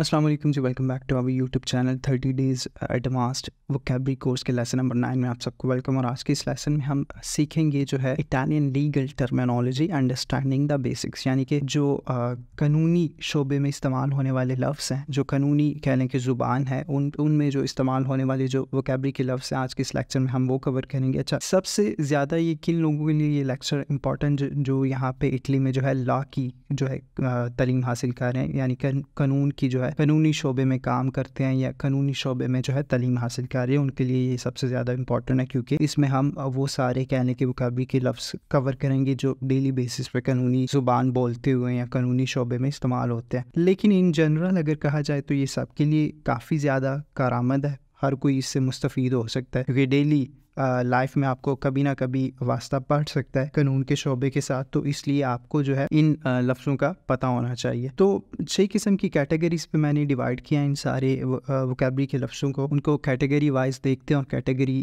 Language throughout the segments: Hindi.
Aslam ji welcome back to our YouTube channel 30 days advanced vocabulary course के लेसन नंबर नाइन में आप सबको वेलकम और आज के इस लेसन में हम सीखेंगे जो है Italian legal terminology understanding the basics यानी कि जो आ, uh, कानूनी शोबे में इस्तेमाल होने वाले लफ्स हैं जो कानूनी कह लें कि ज़ुबान है उन उनमें जो इस्तेमाल होने वाले जो वोकेबरी के लफ्स हैं आज के इस लेक्चर में हम वो कवर करेंगे अच्छा सबसे ज़्यादा ये किन लोगों के लिए ये लेक्चर इंपॉर्टेंट जो यहाँ पे इटली में जो है लॉ की जो है uh, तलीम हासिल कर रहे हैं यानी कानून की जो है है कानूनी शोबे में काम करते हैं या कानूनी शोबे में जो है तलीम हासिल कर रहे हैं उनके लिए ये सबसे ज़्यादा इंपॉर्टेंट है क्योंकि इसमें हम वो सारे कहने के मुकाबले के लफ्स कवर करेंगे जो डेली बेसिस पे कानूनी ज़ुबान बोलते हुए या कानूनी शोबे में इस्तेमाल होते हैं लेकिन इन जनरल अगर कहा जाए तो ये सबके लिए काफ़ी ज़्यादा कारामद है हर कोई इससे मुस्तफ़ हो सकता है क्योंकि डेली लाइफ में आपको कभी ना कभी वास्ता पड़ सकता है कानून के शोबे के साथ तो इसलिए आपको जो है इन लफ्ज़ों का पता होना चाहिए तो छः किस्म की कैटेगरीज पे मैंने डिवाइड किया इन सारे वोकेबरी के लफ्ज़ों को उनको कैटेगरी वाइज देखते हैं और कैटेगरी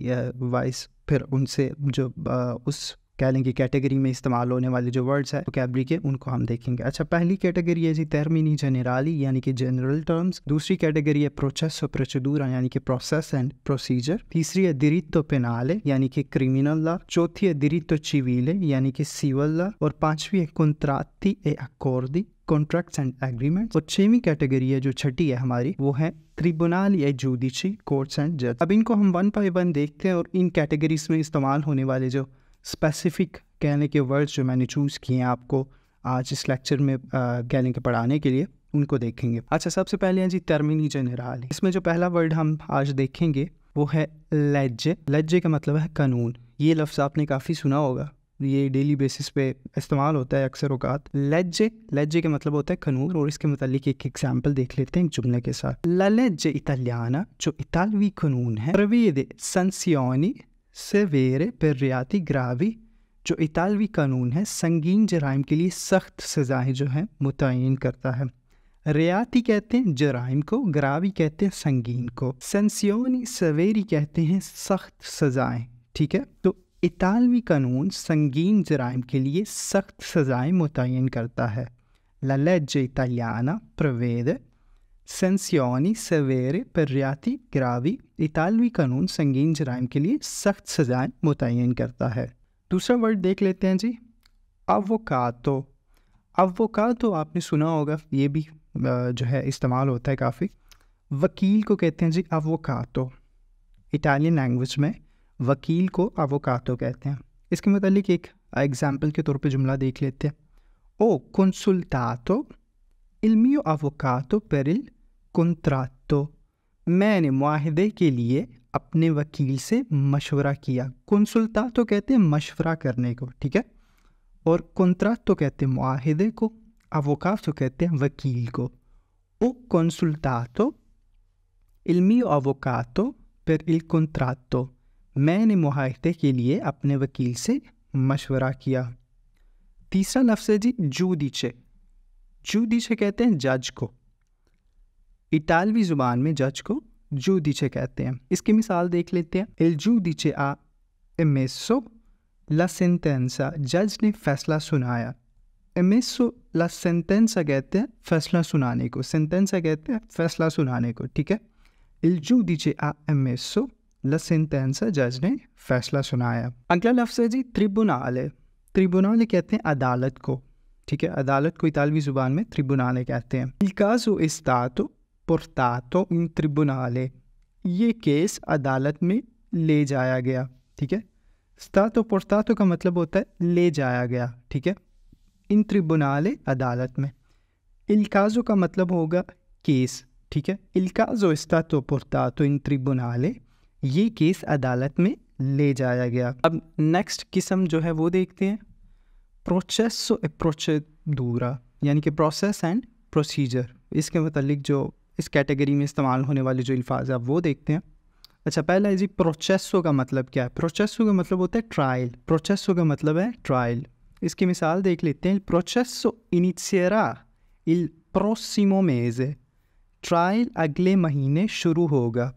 वाइज फिर उनसे जो उस कह लेंगे कैटेगरी में इस्तेमाल होने वाले जो वर्ड्स है वोकेबरी के उनको हम देखेंगे अच्छा पहली कैटेगरी है जी तेरमिनी जनरली यानी कि जनरल टर्म्स दूसरी कैटेगरी है प्रोसेस और प्रोचेडूरा यानी कि प्रोसेस एंड प्रोसीजर तीसरी है दिरित्व पेनाले यानी कि क्रिमिनल लॉ चौथी है दिरित्व चिविले यानी कि सिविल लॉ और पांचवी है कुंत्राती ए अकोर्दी कॉन्ट्रैक्ट्स एंड एग्रीमेंट्स और छठवीं कैटेगरी है जो छठी है हमारी वो है ट्रिब्यूनल या जुडिशी कोर्ट्स एंड जज अब इनको हम वन बाय वन देखते हैं और इन कैटेगरीज में इस्तेमाल होने वाले जो स्पेसिफिक कहने के वर्ड्स जो मैंने चूज़ किए हैं आपको आज इस लेक्चर में कहने के पढ़ाने के लिए उनको देखेंगे अच्छा सबसे पहले हैं जी टर्मिनी जनरल इसमें जो पहला वर्ड हम आज देखेंगे वो है लज्जे लज्जे का मतलब है कानून ये लफ्ज़ आपने काफ़ी सुना होगा ये डेली बेसिस पे इस्तेमाल होता है अक्सर अवकात लज्जे लज्जे के मतलब होता है कानून और इसके मतलब एक एग्जाम्पल देख लेते हैं जुमले के साथ ललज इतलियाना जो इतालवी कानून है प्रवेद संसियोनी सवेरे पर रियाती ग्रावी जो इतालवी कानून है संगीन जराइम के लिए सख्त सज़ाएं जो हैं मुतन करता है रियाती कहते हैं जराइम को ग्रावी कहते हैं संगीन को सेंसियोनी सवेरी कहते हैं सख्त सज़ाएं ठीक है तो इतालवी कानून संगीन जराइम के लिए सख्त सज़ाएं मुतन करता है ललज इतालियाना प्रवेद सेंसियोनी सवेरे पर्याति ग्रावी इतालवी कानून संगीन जराइम के लिए सख्त सजाएं मुतन करता है दूसरा वर्ड देख लेते हैं जी अवोकातो अवोकातो आपने सुना होगा ये भी जो है इस्तेमाल होता है काफ़ी वकील को कहते हैं जी अवोकातो इटालियन लैंग्वेज में वकील को अवोकातो कहते हैं इसके मतलब एक एग्ज़ाम्पल के तौर पर जुमला देख लेते हैं ओ कंसुलतातो इल्मियो अवोकातो पेरिल कुंत्रातो मैंने माहदे के लिए अपने वकील से मशवरा किया कुंसुलता तो कहते हैं मशवरा करने को ठीक है और कंत्रात तो कहते हैं माहदे को अवोकाफ तो कहते हैं वकील को ओ कंसुलतातो इलमी mio avvocato per इल कुंत्रातो मैंने माहदे के लिए अपने वकील से मशवरा किया तीसरा लफ्ज़ है जी जूदीचे जूदीचे कहते हैं जज को इटालवी ज़ुबान में जज को जू दीचे कहते हैं इसकी मिसाल देख लेते हैं एल जू दीचे आ एमेसो लसेंटेंसा जज ने फैसला सुनाया एमेसो लसेंटेंसा कहते हैं फैसला सुनाने को सेंटेंसा कहते हैं फैसला सुनाने को ठीक है एल जू दीचे आ एमेसो लसेंटेंसा जज ने फैसला सुनाया अगला लफ्ज़ है जी त्रिबुनाले त्रिबुनाल कहते हैं अदालत को ठीक है अदालत को इतालवी ज़ुबान में त्रिबुनाल कहते हैं इल्काजो इस्तातो portato इन tribunale ये केस अदालत में ले जाया गया ठीक है स्तातो पोर्तातो का मतलब होता है ले जाया गया ठीक है इन ट्रिब्यूनाले अदालत में इल्काजो का मतलब होगा केस ठीक है इल्काजो स्तातो पोर्तातो इन ट्रिब्यूनाले ये केस अदालत में ले जाया गया अब नेक्स्ट किस्म जो है वो देखते हैं प्रोचेसो प्रोसेसो प्रोचेदूरा यानी कि प्रोसेस एंड प्रोसीजर इसके मतलब जो इस कैटेगरी में इस्तेमाल होने वाले जो अल्फाज है वो देखते हैं अच्छा पहला है जी प्रोचेसो का मतलब क्या है प्रोचेसो का मतलब होता है ट्रायल प्रोचेसो का मतलब है ट्रायल इसकी मिसाल देख लेते हैं प्रोचेसो इनिशियरा इल प्रोसिमो मेज ट्रायल अगले महीने शुरू होगा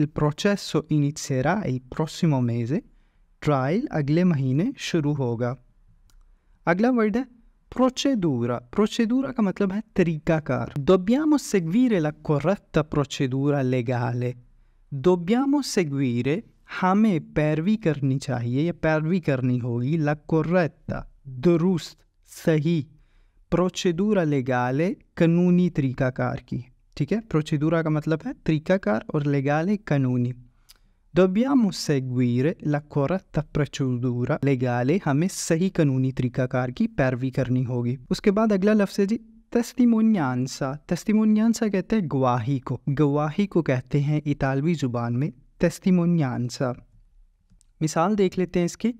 इल प्रोचेसो inizierà इल prossimo मेज ट्रायल अगले महीने शुरू होगा अगला वर्ड है procedura procedura का मतलब है dobbiamo seguire la corretta procedura legale dobbiamo seguire हमें pervi carniciai e pervi पैरवी करनी la corretta drust, sahi, procedura legale कानूनी तरीकाकार की ठीक है प्रोचेदूरा का मतलब है तरीकाकार और लेगाले कानूनी Dobbiamo seguire la corretta procedura legale हमें सही कानूनी कार की पैरवी करनी होगी उसके बाद अगला लफ्ज़ है जी तस्तिमोन्यांसा तस्तिमोन्यांसा कहते हैं गवाही को गवाही को कहते हैं इतालवी ज़ुबान में तस्तिमोन्यांसा मिसाल देख लेते हैं इसकी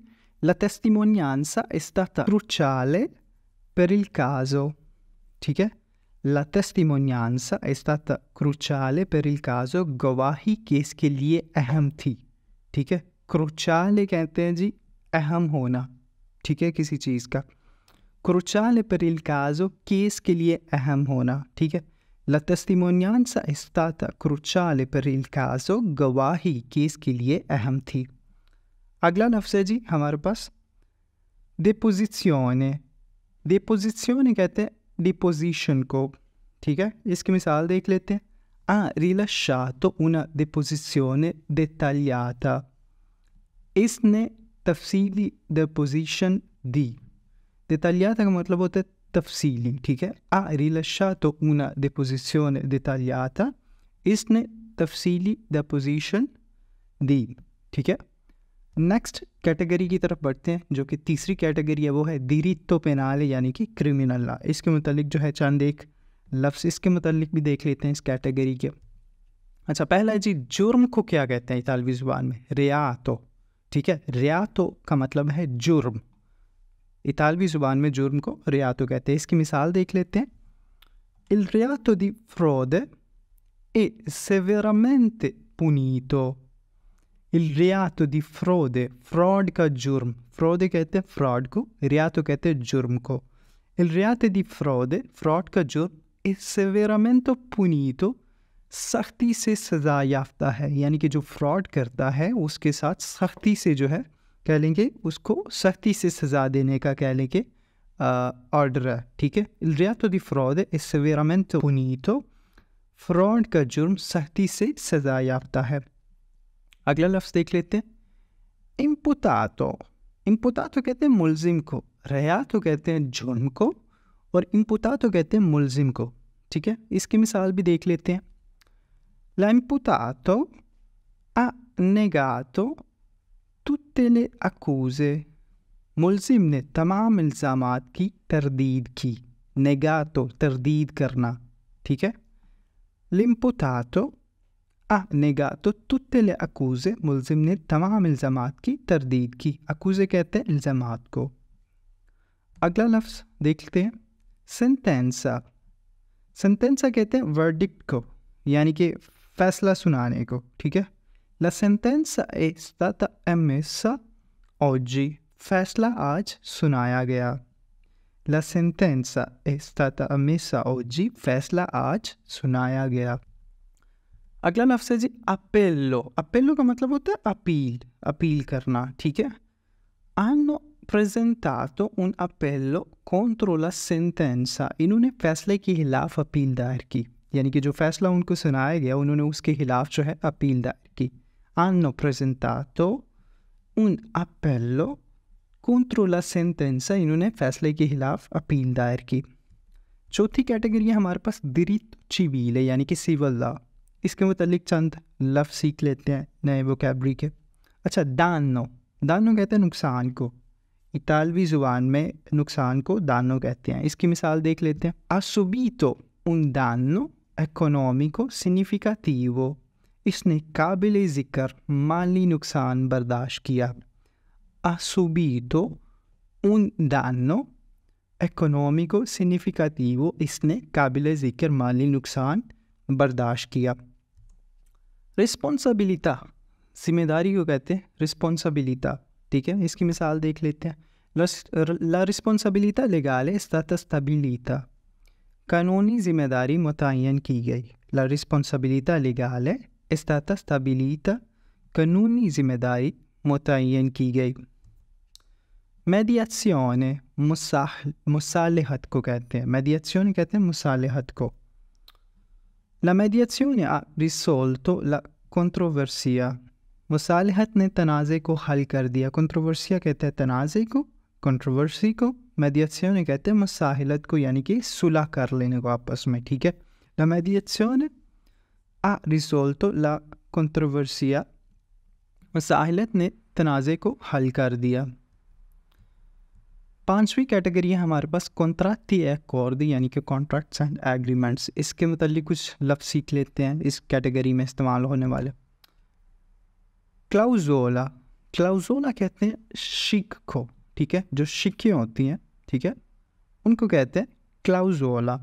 La testimonianza è stata cruciale per il caso. ठीक है La testimonianza è stata cruciale per il caso गवाही केस के लिए अहम थी ठीक है क्रुचाले कहते हैं जी अहम होना ठीक है किसी चीज़ का क्रुचाले पर il caso केस के लिए अहम होना ठीक है La testimonianza è stata cruciale per il caso गवाही केस के लिए अहम थी अगला लफ्ज़ है जी हमारे पास डिपोजिशियोने कहते हैं deposition को ठीक है इसकी मिसाल देख लेते हैं ha rilasciato una deposizione dettagliata. isne tafsili deposition di dettagliata come मतलब होता tafsili तफसीली ठीक है ha rilasciato una deposizione dettagliata. isne tafsili deposition di ठीक है नेक्स्ट कैटेगरी की तरफ बढ़ते हैं जो कि तीसरी कैटेगरी है वो है तो पेनाल यानी कि क्रिमिनल लॉ इसके मतलब जो है चंद एक लफ्स इसके मतलब भी देख लेते हैं इस कैटेगरी के अच्छा पहला जी जुर्म को क्या कहते हैं इतालवी ज़ुबान में रियातो ठीक है रियातो का मतलब है जुर्म इतालवी ज़ुबान में जुर्म को रियातो कहते हैं इसकी मिसाल देख लेते हैं इल रियातो दी फ्रोद ए सेवेरामेंट पुनीतो रियात दी फ्रोदे फ्रॉड का जुर्म फ्रोदे कहते हैं फ्रॉड को रियातो कहते हैं जुर्म को Il reato di frode, fraud का जुर्म इस सेवेरामेंटो पुनीतो सख्ती से सज़ा याफ्ता है यानी कि जो फ्रॉड करता है उसके साथ सख्ती से जो है कह लेंगे उसको सख्ती से सज़ा देने का कह लेंगे ऑर्डर है ठीक है Il reato di frode è severamente punito fraud का जुर्म सख्ती से सज़ा याफ्ता है अगला लफ्ज़ देख लेते हैं इम्पुता तो इम्पुता तो कहते हैं मुलजिम को रया तो कहते हैं जुर्म को और इम्पुता तो कहते हैं मुलजिम को ठीक है इसकी मिसाल भी देख लेते हैं ला इम्पुतातो आ तो tutte le accuse मुलजिम ने तमाम इल्ज़ाम की तरदीद की नेगा तो तरदीद करना ठीक है तो नेगा तो तुत्तल अकूज़े मुलजिम ने तमाम इल्ज़ाम की तरदीद की अकूज़े कहते हैं इल्ज़ाम को अगला लफ्स देखते हैं सेंटेंसा सेंटेंसा कहते हैं वर्डिक्ट को यानी कि फ़ैसला सुनाने को ठीक है ल सेंटेंसा ए एम सा और जी फ़ैसला आज सुनाया गया ल सेंटेंसा ए एम एसा और जी फ़ैसला आज सुनाया गया अगला लफ्स है जी अपेलो अपेलो का मतलब होता है अपील अपील करना ठीक है hanno presentato तो उन अपेलो contro la इन्होंने फैसले के खिलाफ अपील दायर की यानी कि जो फैसला उनको सुनाया गया उन्होंने उसके खिलाफ जो है अपील दायर की hanno तो उन अपेलो contro la sentenza इन्होंने फैसले के खिलाफ अपील दायर की चौथी कैटेगरी है हमारे पास दिरी चिवील है यानी कि सिविल लॉ इसके मतलब चंद लफ्ज़ सीख लेते हैं नए वो कैबरी के अच्छा दानो दानों कहते हैं नुकसान को इतालवी ज़ुबान में नुकसान को दानों कहते हैं इसकी मिसाल देख लेते हैं तो उन सिनिफिका थी वो इसने काबिल ज़िक्र माली नुकसान बर्दाश्त किया तो उन सिनिफिका इकोनॉमिको वो इसने काबिल ज़िक्र माली नुकसान बर्दाश्त किया रिस्पॉन्सबिलिता जिम्मेदारी को कहते हैं रिस्पॉन्सबिलिता ठीक है इसकी मिसाल देख लेते हैं ला रिस्पॉन्सबिलिता लेगाले स्टबिलिता कानूनी जिम्मेदारी मुतन की गई ला रिस्पॉन्सबिलिता लेगाले स्टबिलिता कानूनी जिम्मेदारी मुतन की गई मुसाह मुसालहत को कहते हैं ने कहते हैं मुसालहत को La mediazione ha risolto la controversia वसालहत ने तनाज़े को हल कर दिया कंट्रोवर्सिया कहते हैं तनाज़े को कंट्रोवर्सी को मेडिएशन कहते हैं मसाहलत को यानी कि सुलह कर लेने को आपस में ठीक है ला मेडिएशन आ रिसोल्टो ला कंट्रोवर्सिया मसाहलत ने तनाज़े को हल कर दिया पाँचवीं कैटेगरी है हमारे पास कॉन्ट्रैक्टी एकॉर्द यानी कि कॉन्ट्रैक्ट्स एंड एग्रीमेंट्स इसके मतलब कुछ लफ्ज़ सीख लेते हैं इस कैटेगरी में इस्तेमाल होने वाले क्लाउजोला क्लाउजोला कहते हैं शिक को ठीक है जो शिक्कें होती हैं ठीक है उनको कहते हैं क्लाउजोला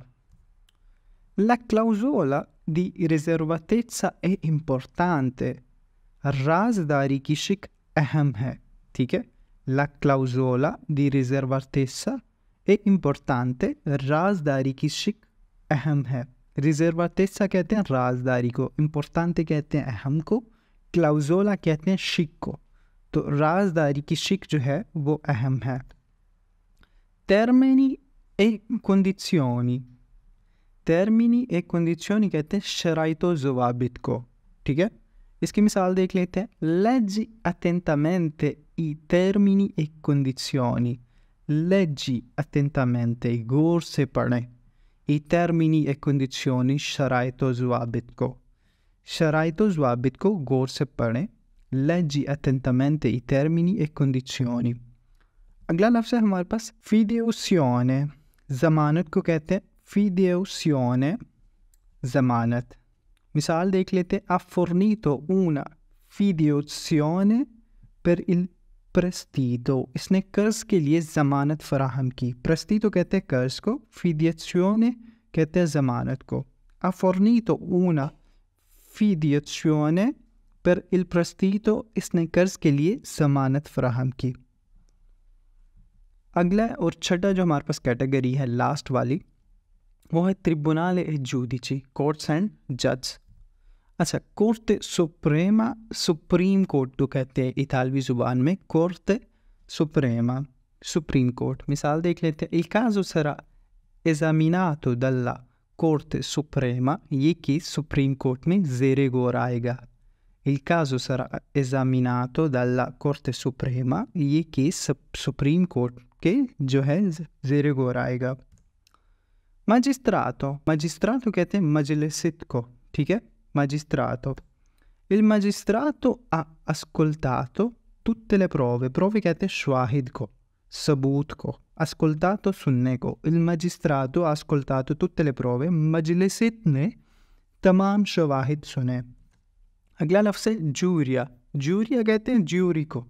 La क्लाउजोला दी riservatezza è राजदारी की शिक अहम है ठीक है la clausola di riservatezza e importante राजदारी की शिक अहम है रिजर्वातेसा कहते हैं राजदारी को इम्पोर्टेंट कहते हैं अहम को क्लाउजोला कहते हैं शिक को तो राजदारी की शिक जो है वो अहम है termini e condizioni termini e condizioni कहते हैं शराइत व जवाबित को ठीक है इसकी मिसाल देख लेते leggi attentamente i termini e condizioni leggi attentamente गौर से पढ़ें i termini e condizioni शराइत जवाबित को शराइत जवाबित को leggi attentamente i termini e condizioni अगला लफ्ज़ है हमारे पास फिदेउसियोन ज़मानत को कहते हैं मिसाल देख लेते हैं ha fornito una fideozione per il प्रस्तीतो इसने कर्ज के लिए ज़मानत फराहम की प्रस्तीतो कहते हैं कर्ज को फिदियतने कहते हैं ज़मानत को तो ऊना फी fidiazione पर il प्रस्तीतो इसने कर्ज के लिए ज़मानत फराहम की अगला और छठा जो हमारे पास कैटेगरी है लास्ट वाली वो है ट्रिब्यूनल ए जुडिची कोर्ट्स एंड जज अच्छा कोर्ट सुप्रेमा सुप्रीम कोर्ट को कहते हैं इतालवी ज़ुबान में कोर्ट सुप्रेमा सुप्रीम कोर्ट मिसाल देख लेते हैं il caso sarà esaminato dalla Corte Suprema ये केस सुप्रीम कोर्ट में जेर गौर आएगा il caso sarà esaminato dalla Corte Suprema ये केस सुप्रीम कोर्ट के जो है जेर गौर आएगा Magistrato, magistrato che te मजलिसित को ठीक magistrato. Il magistrato ha ascoltato tutte le prove, prove che te shwahidko, sabutko, ascoltato sunneko. il magistrato ha ascoltato tutte le prove मजलिसित ने तमाम शवाहिद सुने अगला लफ्ज़ giuria, जूरिया जूरिया कहते हैं ज्यूरी को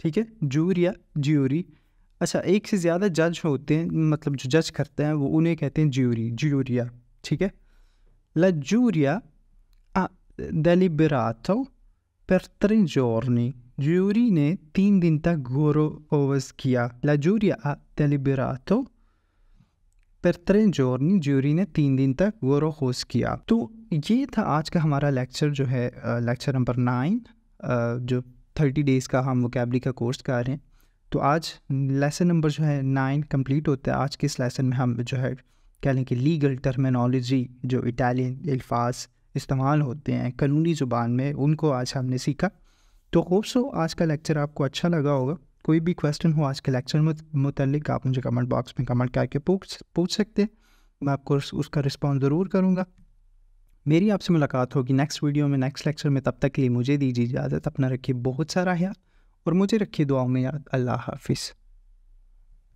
ठीक है जूरिया अच्छा एक से ज़्यादा जज होते हैं मतलब जो जज करते हैं वो उन्हें कहते हैं ज्यूरी ज्यूरिया ठीक है ला giuria ha पर त्रिजोरनी ज्यूरी ने तीन दिन तक गोरो ओवस किया ला giuria ha deliberato पर त्रे ज्यूरी ने तीन दिन तक गोरो होस किया तो ये था आज का हमारा लेक्चर जो है लेक्चर नंबर नाइन जो थर्टी डेज़ का हम वोकेबली का कोर्स कर रहे हैं तो आज लेसन नंबर जो है नाइन कंप्लीट होता है आज के इस लेसन में हम जो है कह लें कि लीगल टर्मिनोलॉजी जो इटालियन अल्फाज इस्तेमाल होते हैं कानूनी ज़ुबान में उनको आज हमने सीखा तो होप सो आज का लेक्चर आपको अच्छा लगा होगा कोई भी क्वेश्चन हो आज के लेक्चर में मुतलिक आप मुझे कमेंट बॉक्स में कमेंट करके पूछ पूछ सकते हैं मैं आपको उसका रिस्पॉन्स ज़रूर करूँगा मेरी आपसे मुलाकात होगी नेक्स्ट वीडियो में नेक्स्ट लेक्चर में तब तक के लिए मुझे दीजिए इजाज़त अपना रखिए बहुत सारा ख्याल और मुझे रखिए दुआओं में याद अल्लाह हाफिज़